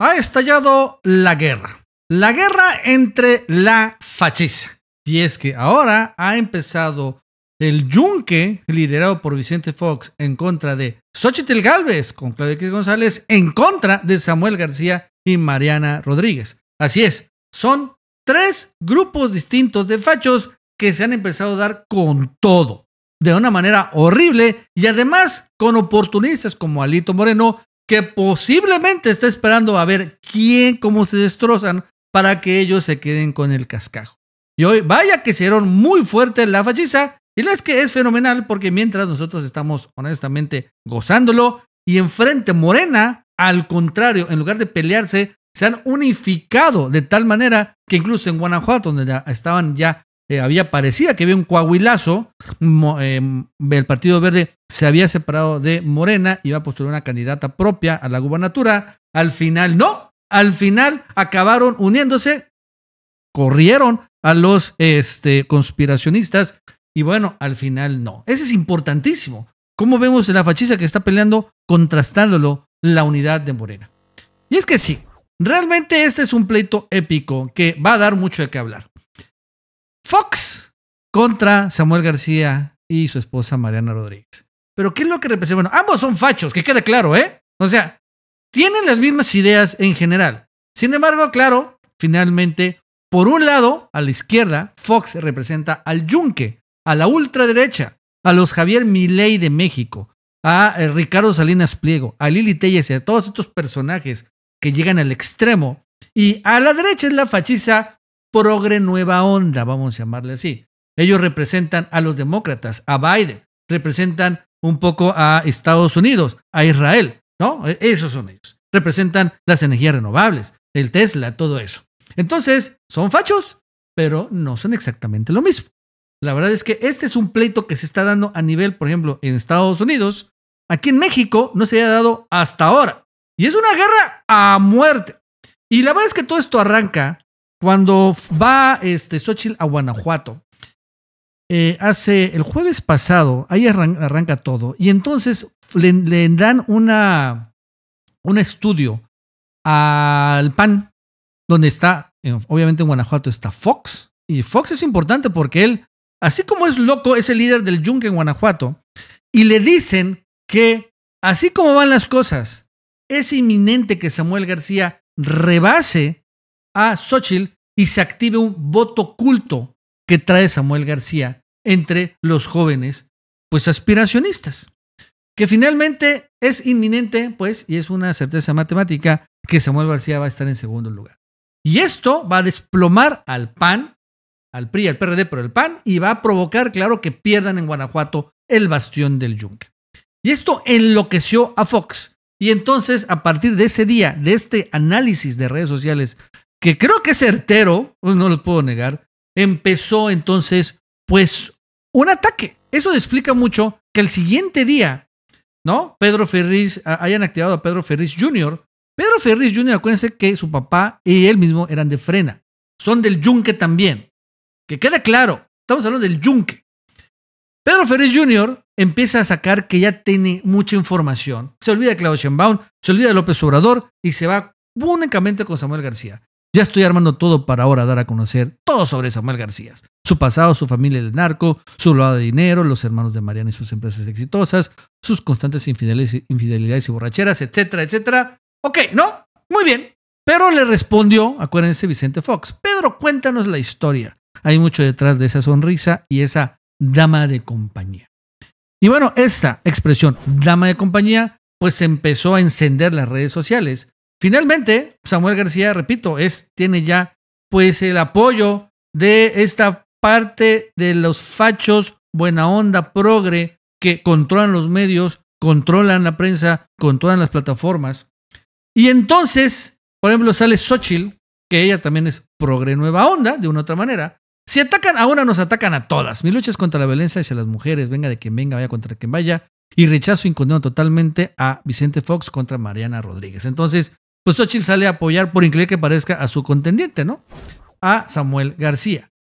ha estallado la guerra. La guerra entre la fachiza, Y es que ahora ha empezado el yunque liderado por Vicente Fox en contra de Xochitl Galvez, con Claudio González, en contra de Samuel García y Mariana Rodríguez. Así es, son tres grupos distintos de fachos que se han empezado a dar con todo, de una manera horrible y además con oportunistas como Alito Moreno, que posiblemente está esperando a ver quién, cómo se destrozan para que ellos se queden con el cascajo. Y hoy, vaya que se hicieron muy fuerte la fachiza. Y la es que es fenomenal porque mientras nosotros estamos honestamente gozándolo y enfrente Morena, al contrario, en lugar de pelearse, se han unificado de tal manera que incluso en Guanajuato, donde ya estaban ya eh, había parecía que había un coahuilazo. Eh, el Partido Verde se había separado de Morena, y iba a postular una candidata propia a la gubernatura. Al final, no, al final acabaron uniéndose, corrieron a los este, conspiracionistas y bueno, al final no. Ese es importantísimo. Cómo vemos en la fachiza que está peleando, contrastándolo la unidad de Morena. Y es que sí, realmente este es un pleito épico que va a dar mucho de qué hablar. Fox contra Samuel García y su esposa Mariana Rodríguez. Pero ¿qué es lo que representa? Bueno, ambos son fachos, que quede claro, ¿eh? O sea, tienen las mismas ideas en general. Sin embargo, claro, finalmente, por un lado, a la izquierda, Fox representa al yunque, a la ultraderecha, a los Javier Milei de México, a eh, Ricardo Salinas Pliego, a Lili Telles y a todos estos personajes que llegan al extremo. Y a la derecha es la fachiza progre nueva onda, vamos a llamarle así. Ellos representan a los demócratas, a Biden, representan un poco a Estados Unidos, a Israel, ¿no? E, esos son ellos. Representan las energías renovables, el Tesla, todo eso. Entonces, son fachos, pero no son exactamente lo mismo. La verdad es que este es un pleito que se está dando a nivel, por ejemplo, en Estados Unidos. Aquí en México no se ha dado hasta ahora. Y es una guerra a muerte. Y la verdad es que todo esto arranca cuando va este, Xochitl a Guanajuato, eh, hace el jueves pasado, ahí arranca todo, y entonces le, dan una, un estudio al PAN, donde está, obviamente en Guanajuato está Fox, y Fox es importante porque él, así como es loco, es el líder del Yunque en Guanajuato, y le dicen que así como van las cosas, es inminente que Samuel García rebase a Xochitl y se active un voto culto que trae Samuel García entre los jóvenes, pues aspiracionistas, que finalmente es inminente, pues, y es una certeza matemática que Samuel García va a estar en segundo lugar. Y esto va a desplomar al PAN, al PRI, al PRD, pero el PAN, y va a provocar, claro, que pierdan en Guanajuato el bastión del yunque. Y esto enloqueció a Fox. Y entonces, a partir de ese día, de este análisis de redes sociales que creo que es certero, pues, no lo puedo negar, empezó entonces, pues, un ataque. Eso explica mucho que el siguiente día, ¿no? Pedro Ferriz, hayan activado a Pedro Ferriz Jr. Pedro Ferriz Jr., acuérdense que su papá y él mismo eran de frena. Son del yunque también. Que quede claro, estamos hablando del yunque. Pedro Ferriz Jr. empieza a sacar que ya tiene mucha información. Se olvida de Claudio Sheinbaum, se olvida de López Obrador y se va únicamente con Samuel García. Ya estoy armando todo para ahora dar a conocer todo sobre Samuel García. Su pasado, su familia del narco, su lado de dinero, los hermanos de Mariana y sus empresas exitosas, sus constantes infidelidades y borracheras, etcétera, etcétera. Ok, ¿no? Muy bien. Pero le respondió, acuérdense, Vicente Fox, Pedro, cuéntanos la historia. Hay mucho detrás de esa sonrisa y esa dama de compañía. Y bueno, esta expresión, dama de compañía, pues empezó a encender las redes sociales Finalmente, Samuel García, repito, es, tiene ya pues el apoyo de esta parte de los fachos buena onda progre que controlan los medios, controlan la prensa, controlan las plataformas. Y entonces, por ejemplo, sale Xochitl, que ella también es progre nueva onda, de una u otra manera. Si atacan a una, nos atacan a todas. Mi lucha es contra la violencia hacia las mujeres, venga de quien venga, vaya contra quien vaya. Y rechazo y totalmente a Vicente Fox contra Mariana Rodríguez. Entonces, pues Xochitl sale a apoyar, por increíble que parezca, a su contendiente, ¿no? A Samuel García.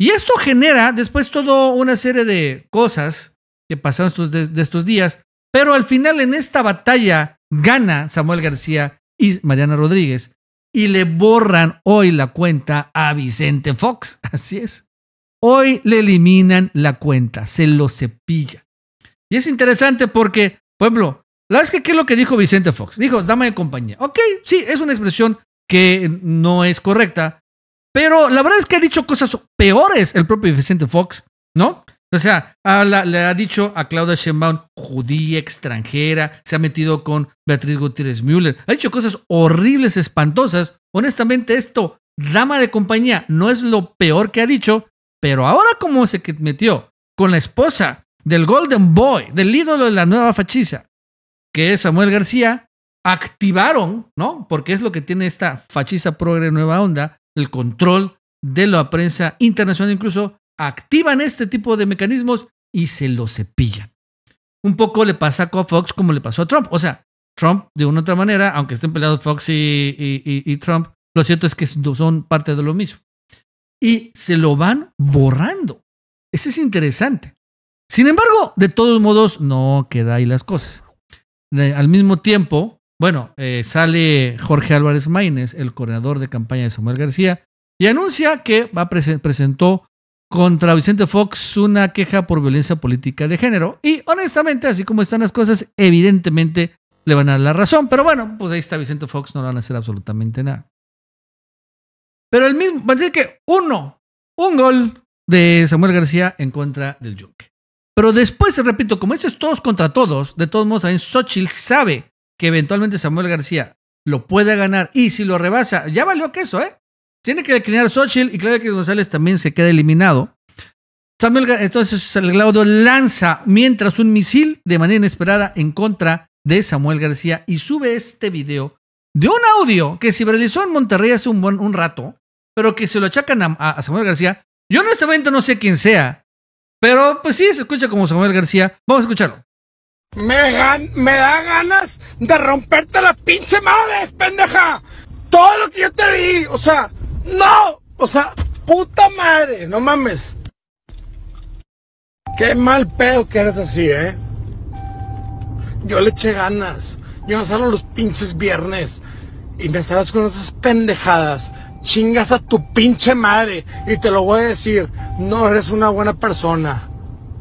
Y esto genera después toda una serie de cosas que pasaron estos de, estos días, pero al final en esta batalla gana Samuel García y Mariana Rodríguez y le borran hoy la cuenta a Vicente Fox. Así es. Hoy le eliminan la cuenta, se lo cepilla. Y es interesante porque, pueblo. ejemplo, la verdad es que, ¿qué es lo que dijo Vicente Fox? Dijo, dama de compañía. Ok, sí, es una expresión que no es correcta, pero la verdad es que ha dicho cosas peores el propio Vicente Fox, ¿no? O sea, le ha dicho a Claudia Sheinbaum judía, extranjera, se ha metido con Beatriz Gutiérrez Müller, ha dicho cosas horribles, espantosas. Honestamente, esto, dama de compañía, no es lo peor que ha dicho, pero ahora como se metió con la esposa del Golden Boy, del ídolo de la nueva fachiza que es Samuel García, activaron, ¿no? Porque es lo que tiene esta fachiza progre nueva onda, el control de la prensa internacional, incluso activan este tipo de mecanismos y se lo cepillan. Un poco le pasa a Fox como le pasó a Trump. O sea, Trump, de una u otra manera, aunque estén peleados Fox y, Trump, lo cierto es que son parte de lo mismo. Y se lo van borrando. Eso es interesante. Sin embargo, de todos modos, no queda ahí las cosas al mismo tiempo, bueno, eh, sale Jorge Álvarez Maínez, el coordinador de campaña de Samuel García, y anuncia que va presentó contra Vicente Fox una queja por violencia política de género. Y honestamente, así como están las cosas, evidentemente le van a dar la razón. Pero bueno, pues ahí está Vicente Fox, no le van a hacer absolutamente nada. Pero el mismo, decir que uno, un gol de Samuel García en contra del Yunque. Pero después, repito, como esto es todos contra todos, de todos modos, también Xochitl sabe que eventualmente Samuel García lo puede ganar y si lo rebasa, ya valió que eso, ¿eh? Tiene que declinar Xochitl y claro que González también se queda eliminado. Samuel, entonces el Claudio lanza mientras un misil de manera inesperada en contra de Samuel García y sube este video de un audio que se realizó en Monterrey hace un, buen, rato, pero que se lo achacan a, a Samuel García. Yo honestamente no sé quién sea, pero pues sí, se escucha como Samuel García. Vamos a escucharlo. Me, gan me da ganas de romperte la pinche madre, pendeja. Todo lo que yo te di, o sea, no, o sea, puta madre, no mames. Qué mal pedo que eres así, ¿eh? Yo le eché ganas. Yo me salgo los pinches viernes y me salgo con esas pendejadas chingas a tu pinche madre. Y te lo voy a decir, no eres una buena persona.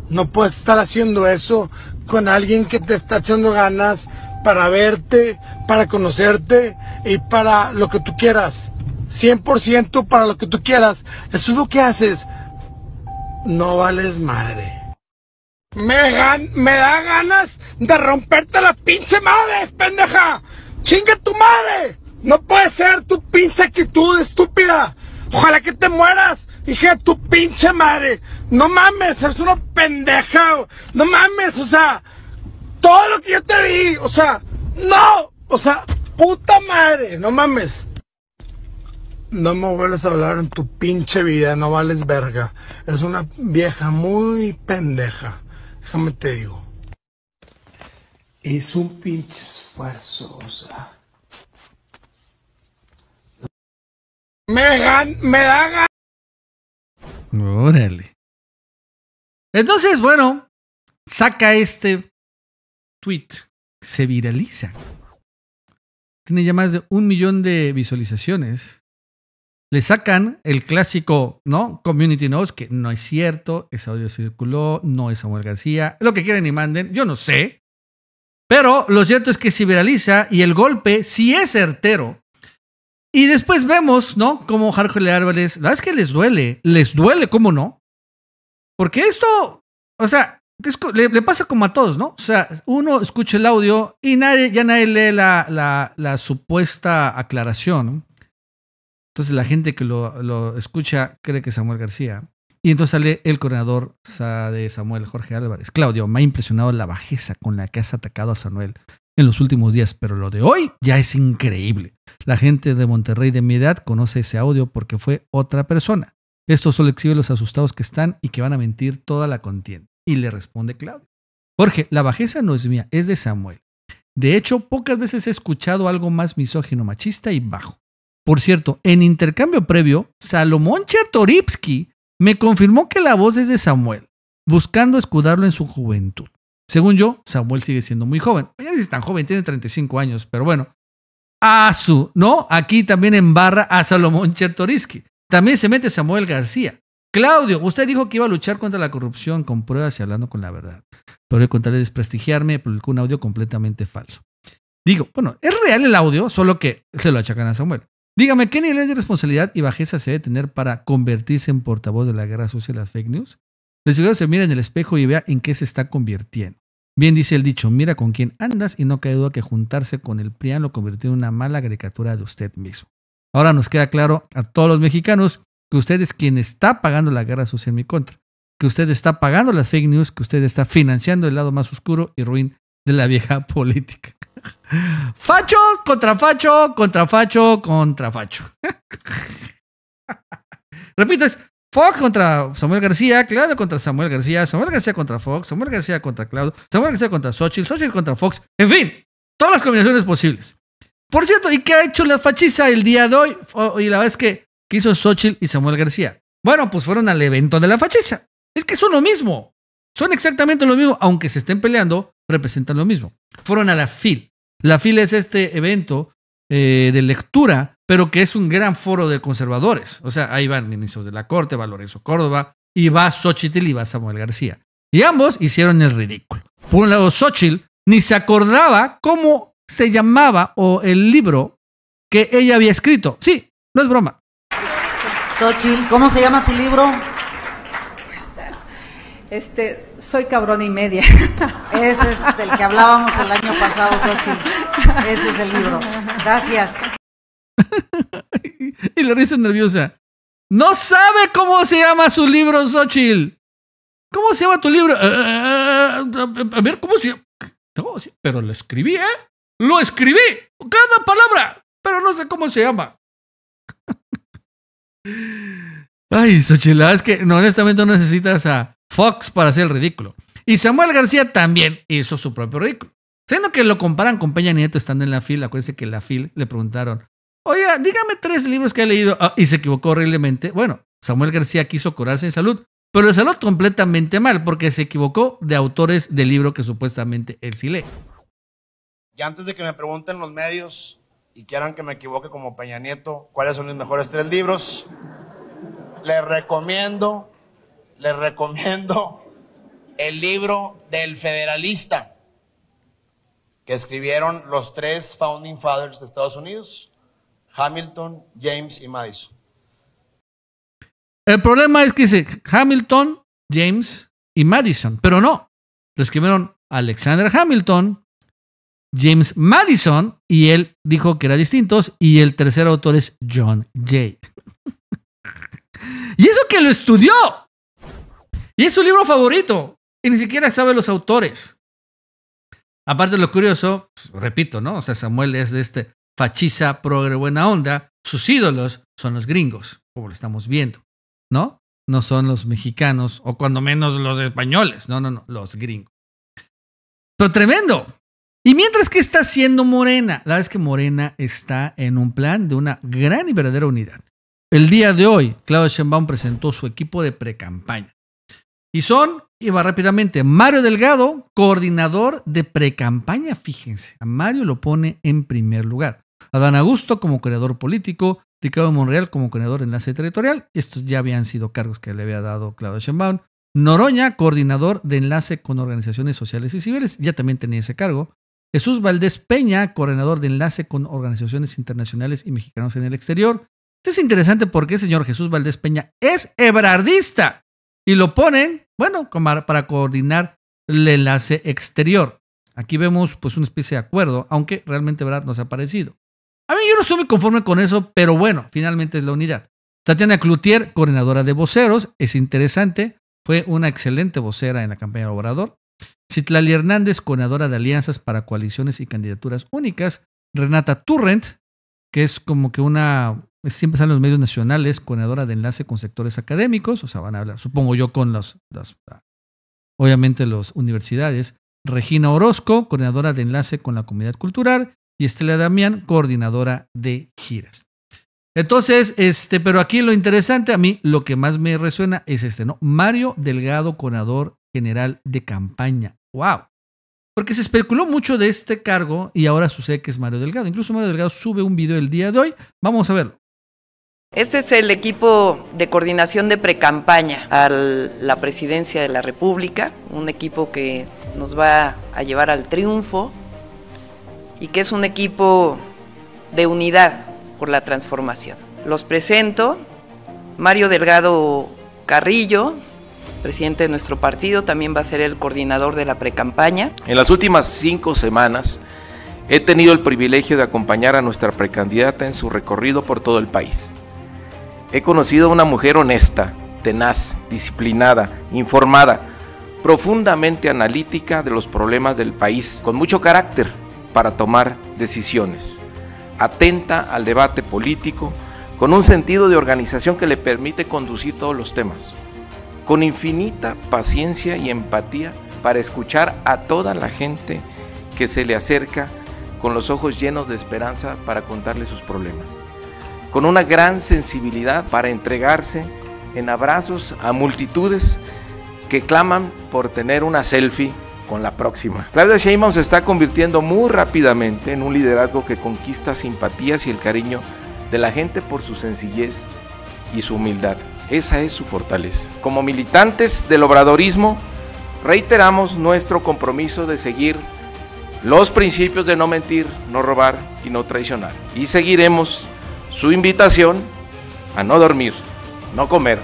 No puedes estar haciendo eso con alguien que te está echando ganas para verte, para conocerte y para lo que tú quieras. 100% para lo que tú quieras. Eso es lo que haces. No vales madre. Me, me da ganas de romperte la pinche madre, pendeja. Chinga tu madre. No puede ser tu pinche actitud, estúpida. Ojalá que te mueras, hija de tu pinche madre. No mames, eres una pendeja. No mames, o sea, todo lo que yo te di, o sea, no, o sea, puta madre, no mames. No me vuelves a hablar en tu pinche vida, no vales verga. Eres una vieja muy pendeja. Déjame te digo. Es un pinche esfuerzo, o sea. Me, gan Órale. Entonces, bueno, saca este tweet. Se viraliza. Tiene ya más de un millón de visualizaciones. Le sacan el clásico, ¿no? Community Notes, que no es cierto, ese audio circuló, no es Samuel García, lo que quieren y manden, yo no sé. Pero lo cierto es que se viraliza y el golpe, si es certero, y después vemos, ¿no? Cómo Jorge Álvarez, la verdad es que les duele, les duele, ¿cómo no? Porque esto, o sea, le, pasa como a todos, ¿no? O sea, uno escucha el audio y nadie, ya nadie lee la, la, supuesta aclaración. Entonces la gente que lo, escucha cree que es Samuel García. Y entonces sale el coordinador de Samuel, Jorge Álvarez. Claudio, me ha impresionado la bajeza con la que has atacado a Samuel en los últimos días, pero lo de hoy ya es increíble. La gente de Monterrey de mi edad conoce ese audio porque fue otra persona. Esto solo exhibe los asustados que están y que van a mentir toda la contienda. Y le responde Claudio. Jorge, la bajeza no es mía, es de Samuel. De hecho, pocas veces he escuchado algo más misógino, machista y bajo. Por cierto, en intercambio previo, Salomón Chertoripsky me confirmó que la voz es de Samuel, buscando escudarlo en su juventud. Según yo, Samuel sigue siendo muy joven. Ya es tan joven, tiene 35 años, pero bueno, a su, ¿no? Aquí también embarra a Salomón Chertoriski. También se mete Samuel García. Claudio, usted dijo que iba a luchar contra la corrupción con pruebas y hablando con la verdad. Pero en contra de desprestigiarme, publicó un audio completamente falso. Digo, bueno, es real el audio, solo que se lo achacan a Samuel. Dígame, ¿qué nivel de responsabilidad y bajeza se debe tener para convertirse en portavoz de la guerra sucia de las fake news? Les sugiero que se mira en el espejo y vea en qué se está convirtiendo. Bien dice el dicho, mira con quién andas y no cae duda que juntarse con el PRIAN lo convirtió en una mala caricatura de usted mismo. Ahora nos queda claro a todos los mexicanos que usted es quien está pagando la guerra social en mi contra, que usted está pagando las fake news, que usted está financiando el lado más oscuro y ruin de la vieja política. Facho contra facho, contra facho, contra facho. Repito, Fox contra Samuel García, Claudio contra Samuel García, Samuel García contra Fox, Samuel García contra Claudio, Samuel García contra Xochitl, Xochitl contra Fox, en fin, todas las combinaciones posibles. Por cierto, ¿y qué ha hecho la fachiza el día de hoy? Oh, y la vez que, que hizo Xochitl y Samuel García. Bueno, pues fueron al evento de la fachiza. Es que son lo mismo. Son exactamente lo mismo, aunque se estén peleando, representan lo mismo. Fueron a la FIL. La FIL es este evento eh, de lectura pero que es un gran foro de conservadores. O sea, ahí van ministros de la Corte, va Lorenzo Córdoba, y va Xochitl y va Samuel García. Y ambos hicieron el ridículo. Por un lado, Xochitl ni se acordaba cómo se llamaba o el libro que ella había escrito. Sí, no es broma. Xochitl, ¿cómo se llama tu libro? Este, soy cabrón y media. Ese es del que hablábamos el año pasado, Xochitl. Ese es el libro. Gracias. y la risa nerviosa. No sabe cómo se llama su libro, Xochitl. ¿Cómo se llama tu libro? Eh, eh, eh, a ver, ¿cómo se llama? pero lo escribí, ¿eh? Lo escribí. Cada palabra. Pero no sé cómo se llama. Ay, Xochitl, es que honestamente no necesitas a Fox para hacer el ridículo. Y Samuel García también hizo su propio ridículo. Siendo que lo comparan con Peña Nieto estando en la fila, acuérdense que en la fila le preguntaron, Oiga, dígame tres libros que ha leído ah, y se equivocó horriblemente. Bueno, Samuel García quiso curarse en salud, pero le salió completamente mal porque se equivocó de autores del libro que supuestamente él sí lee. Y antes de que me pregunten los medios y quieran que me equivoque como Peña Nieto, cuáles son los mejores tres libros, les recomiendo, les recomiendo el libro del federalista que escribieron los tres founding fathers de Estados Unidos Hamilton, James y Madison. El problema es que dice Hamilton, James y Madison, pero no. Lo escribieron Alexander Hamilton, James Madison, y él dijo que eran distintos, y el tercer autor es John Jay. y eso que lo estudió. Y es su libro favorito. Y ni siquiera sabe los autores. Aparte, lo curioso, pues, repito, ¿no? O sea, Samuel es de este fachiza, progre, buena onda, sus ídolos son los gringos, como lo estamos viendo, ¿no? No son los mexicanos o cuando menos los españoles, no, no, no, los gringos. Pero tremendo. Y mientras que está haciendo Morena, la verdad es que Morena está en un plan de una gran y verdadera unidad. El día de hoy, Claudio Sheinbaum presentó su equipo de precampaña. Y son va rápidamente. Mario Delgado, coordinador de precampaña, fíjense. A Mario lo pone en primer lugar. Adán Augusto como creador político, Ricardo Monreal como creador de enlace territorial. Estos ya habían sido cargos que le había dado Claudio Schembaum. Noroña, coordinador de enlace con organizaciones sociales y civiles, ya también tenía ese cargo. Jesús Valdés Peña, coordinador de enlace con organizaciones internacionales y mexicanos en el exterior. Esto es interesante porque el señor Jesús Valdés Peña es ebrardista y lo ponen bueno, para coordinar el enlace exterior. Aquí vemos pues una especie de acuerdo, aunque realmente verdad no se ha parecido. A mí yo no estoy muy conforme con eso, pero bueno, finalmente es la unidad. Tatiana Cloutier, coordinadora de voceros, es interesante, fue una excelente vocera en la campaña de Obrador. Citlali Hernández, coordinadora de alianzas para coaliciones y candidaturas únicas. Renata Turrent, que es como que una pues, siempre salen los medios nacionales, coordinadora de enlace con sectores académicos, o sea, van a hablar, supongo yo, con ah, los, las, obviamente, las universidades. Regina Orozco, coordinadora de enlace con la comunidad cultural, y Estela Damián, coordinadora de giras. Entonces, este, pero aquí lo interesante, a mí lo que más me resuena es este, ¿no? Mario Delgado, coordinador general de campaña. ¡Wow! Porque se especuló mucho de este cargo y ahora sucede que es Mario Delgado. Incluso Mario Delgado sube un video el día de hoy. Vamos a verlo. Este es el equipo de coordinación de precampaña a la presidencia de la República, un equipo que nos va a llevar al triunfo y que es un equipo de unidad por la transformación. Los presento, Mario Delgado Carrillo, presidente de nuestro partido, también va a ser el coordinador de la precampaña. En las últimas cinco semanas he tenido el privilegio de acompañar a nuestra precandidata en su recorrido por todo el país He conocido a una mujer honesta, tenaz, disciplinada, informada, profundamente analítica de los problemas del país, con mucho carácter para tomar decisiones, atenta al debate político, con un sentido de organización que le permite conducir todos los temas, con infinita paciencia y empatía para escuchar a toda la gente que se le acerca con los ojos llenos de esperanza para contarle sus problemas con una gran sensibilidad para entregarse en abrazos a multitudes que claman por tener una selfie con la próxima. Claudia Sheinbaum se está convirtiendo muy rápidamente en un liderazgo que conquista simpatías y el cariño de la gente por su sencillez y su humildad. Esa es su fortaleza. Como militantes del obradorismo, reiteramos nuestro compromiso de seguir los principios de no mentir, no robar y no traicionar. Y seguiremos su invitación a no dormir, no comer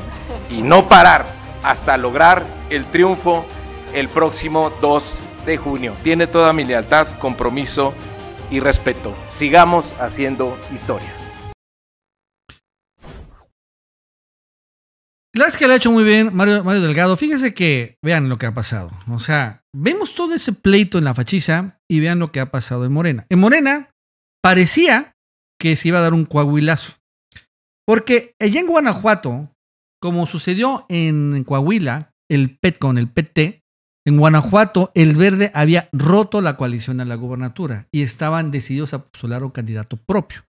y no parar hasta lograr el triunfo el próximo 2 de junio. Tiene toda mi lealtad, compromiso y respeto. Sigamos haciendo historia. La es que lo ha hecho muy bien Mario, Mario Delgado. Fíjese que vean lo que ha pasado. O sea, vemos todo ese pleito en la fachiza y vean lo que ha pasado en Morena. En Morena parecía que se iba a dar un coahuilazo. Porque allá en Guanajuato, como sucedió en Coahuila, el PET con el PT, en Guanajuato el verde había roto la coalición a la gubernatura y estaban decididos a postular un candidato propio.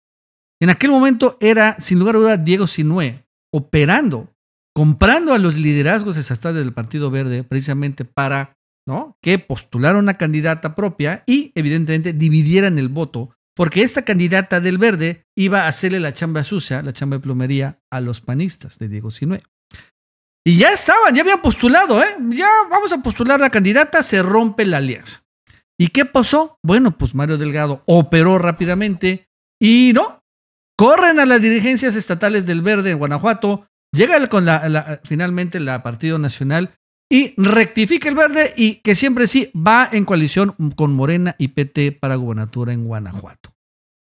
En aquel momento era, sin lugar a duda, Diego Sinué operando, comprando a los liderazgos desastres del Partido Verde precisamente para ¿no? que postularan una candidata propia y evidentemente dividieran el voto porque esta candidata del verde iba a hacerle la chamba sucia, la chamba de plomería a los panistas de Diego Sinue. Y ya estaban, ya habían postulado, ¿eh? Ya vamos a postular la candidata, se rompe la alianza. ¿Y qué pasó? Bueno, pues Mario Delgado operó rápidamente y no. Corren a las dirigencias estatales del Verde en Guanajuato, llega con finalmente la Partido Nacional y rectifica el Verde y que siempre sí va en coalición con Morena y PT para gubernatura en Guanajuato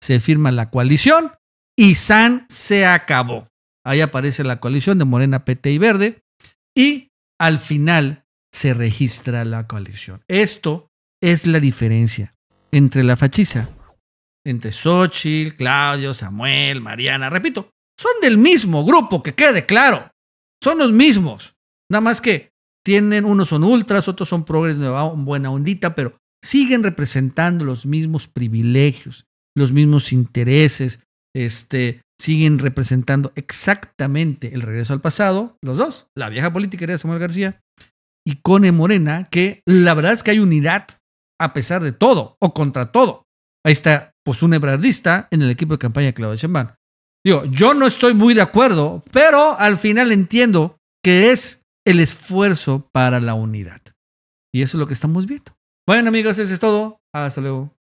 se firma la coalición y San se acabó. Ahí aparece la coalición de Morena, PT y Verde y al final se registra la coalición. Esto es la diferencia entre la fachiza, entre Xochitl, Claudio, Samuel, Mariana, repito, son del mismo grupo, que quede claro, son los mismos, nada más que tienen, unos son ultras, otros son progres, nueva, buena ondita, pero siguen representando los mismos privilegios, los mismos intereses, este, siguen representando exactamente el regreso al pasado, los dos, la vieja política de Samuel García y Cone Morena, que la verdad es que hay unidad a pesar de todo o contra todo. Ahí está, pues un ebrardista en el equipo de campaña de Claudia Sheinbaum. Digo, yo no estoy muy de acuerdo, pero al final entiendo que es el esfuerzo para la unidad. Y eso es lo que estamos viendo. Bueno, amigos, eso es todo. Hasta luego.